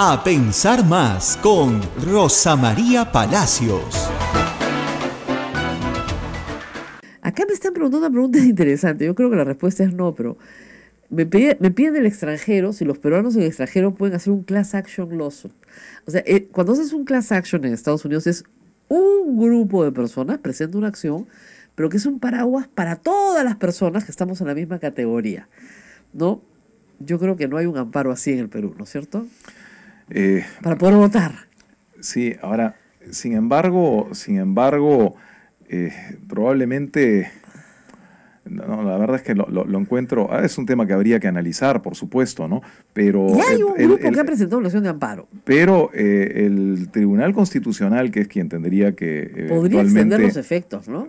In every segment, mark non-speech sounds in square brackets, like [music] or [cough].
A Pensar Más con Rosa María Palacios. Acá me están preguntando una pregunta [laughs] interesante. Yo creo que la respuesta es no, pero me, pide, piden el extranjero si los peruanos en el extranjero pueden hacer un class action lawsuit. O sea, eh, cuando haces un class action en Estados Unidos es un grupo de personas presenta una acción, pero que es un paraguas para todas las personas que estamos en la misma categoría, ¿no? Yo creo que no hay un amparo así en el Perú, ¿no es cierto? Eh, Para poder votar. Sí, ahora, sin embargo, sin embargo, eh, probablemente, no, la verdad es que lo, encuentro, ah, es un tema que habría que analizar, por supuesto, ¿no? Pero... Ya hay un grupo que ha presentado la acción de amparo. Pero eh, el Tribunal Constitucional, que es quien tendría que... podría extender los efectos, ¿no?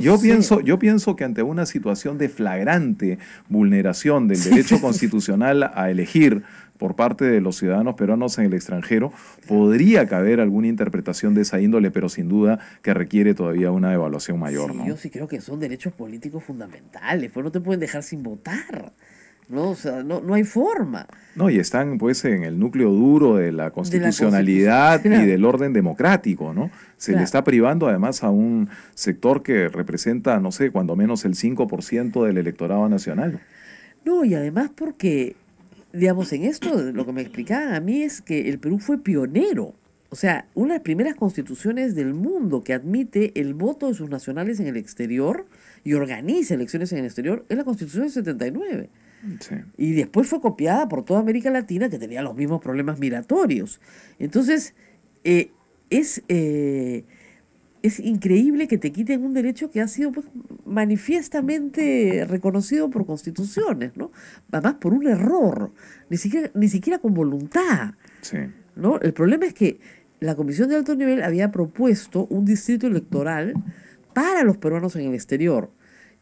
yo, pienso, yo pienso que ante una situación de flagrante vulneración del derecho [laughs] constitucional a elegir, por parte de los ciudadanos peruanos en el extranjero, podría caber alguna interpretación de esa índole, pero sin duda que requiere todavía una evaluación mayor. Yo sí creo que son derechos políticos fundamentales, pues no te pueden dejar sin votar. No, o sea, no, no hay forma. No, y están pues en el núcleo duro de la constitucionalidad y del orden democrático, ¿no? Se le está privando además a un sector que representa, no sé, cuando menos el 5% del electorado nacional. No, y además porque digamos, en esto, lo que me explicaban a mí es que el Perú fue pionero. O sea, una de las primeras constituciones del mundo que admite el voto de sus nacionales en el exterior y organiza elecciones en el exterior es la Constitución del 79. Y después fue copiada por toda América Latina que tenía los mismos problemas migratorios. Entonces, eh, es... Eh, es increíble que te quiten un derecho que ha sido pues, manifiestamente reconocido por constituciones, ¿no? Además por un error, ni siquiera, ni siquiera con voluntad. Sí. ¿no? El problema es que la Comisión de Alto Nivel había propuesto un distrito electoral para los peruanos en el exterior.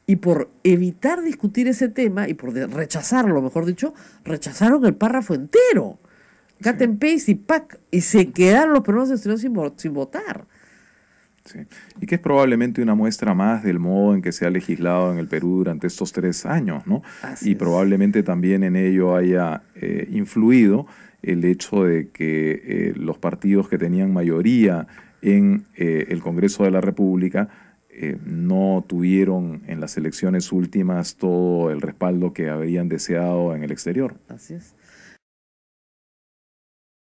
Y por evitar discutir ese tema y por rechazarlo, mejor dicho, rechazaron el párrafo entero. Cat and y Pac. Y se quedaron los peruanos en el exterior sin votar. Y que es probablemente una muestra más del modo en que se ha legislado en el Perú durante estos tres años, ¿no? y probablemente también en ello haya eh, influido el hecho de que eh, los partidos que tenían mayoría en eh, el Congreso de la República no tuvieron en las elecciones últimas todo el respaldo que habían deseado en el exterior. Así es.